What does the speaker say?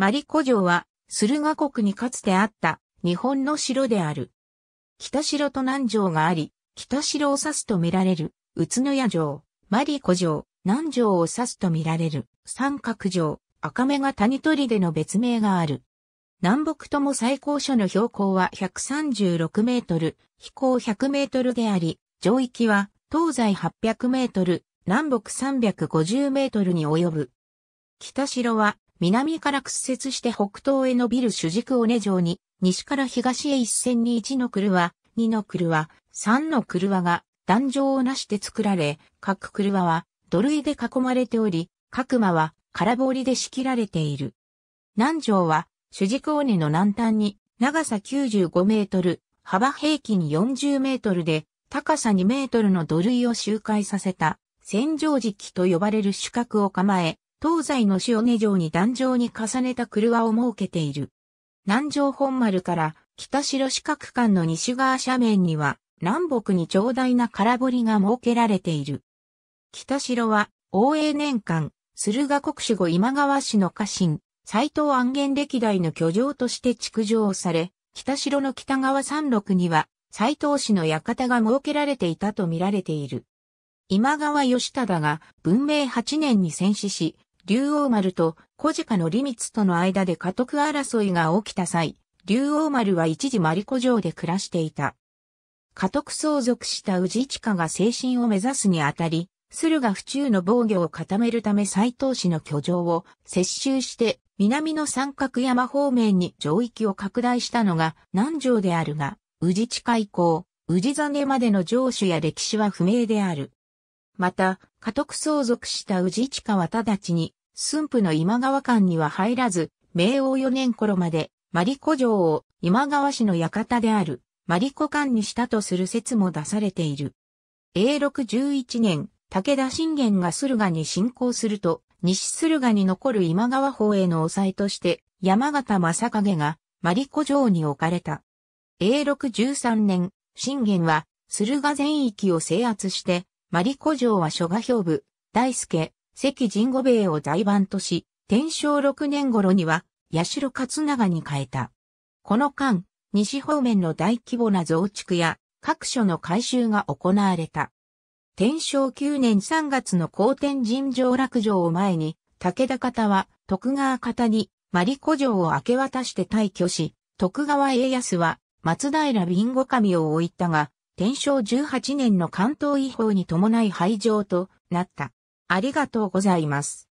マリコ城は、駿河国にかつてあった日本の城である。北城と南城があり、北城を指すと見られる、宇都宮城、マリコ城、南城を指すと見られる、三角城、赤目が谷取りでの別名がある。南北とも最高所の標高は136メートル、飛行100メートルであり、上域は東西800メートル、南北350メートルに及ぶ。北城は南から屈折して北東へ伸びる主軸尾根城に、西から東へ一線に1の車は、2の車は、3の車が、壇上をなして作られ、各車は、土塁で囲まれており、各馬は、空堀で仕切られている。南城は、主軸尾根の南端に、長さ95メートル、幅平均40メートルで、高さ2メートルの土塁を周回させた、戦場敷と呼ばれる主角を構え、東西の塩根城に壇上に重ねた車を設けている。南城本丸から北城四角間の西側斜面には南北に長大な空堀が設けられている。北城は、応永年間、駿河国守後今川氏の家臣、斎藤安元歴代の居城として築城され、北城の北側山麓には、斎藤氏の館が設けられていたと見られている。今川義忠が文明8年に戦死し、竜王丸と小鹿のリミツとの間で家督争いが起きた際、竜王丸は一時マリコ城で暮らしていた。家督相続した宇治親が精神を目指すにあたり、駿河府中の防御を固めるため斎藤氏の居城を接収して南の三角山方面に上域を拡大したのが南城であるが、宇治地下以降、宇治ネまでの城主や歴史は不明である。また、家督相続した宇治地下は直ちに駿府の今川間には入らず、明王四年頃まで、マリコ城を今川氏の館である、マリコ間にしたとする説も出されている。永禄11年、武田信玄が駿河に侵攻すると、西駿河に残る今川方への抑えとして、山形正影が、マリコ城に置かれた。永禄13年、信玄は、駿河全域を制圧して、マリコ城は諸賀兵部、大輔、関神五兵衛を台番とし、天正六年頃には、八代勝長に変えた。この間、西方面の大規模な増築や、各所の改修が行われた。天正九年三月の高天神城落城を前に、武田方は徳川方にマコ城を明け渡して退去し、徳川家康は松平貧乏神を置いたが、天正十八年の関東違法に伴い廃城となった。ありがとうございます。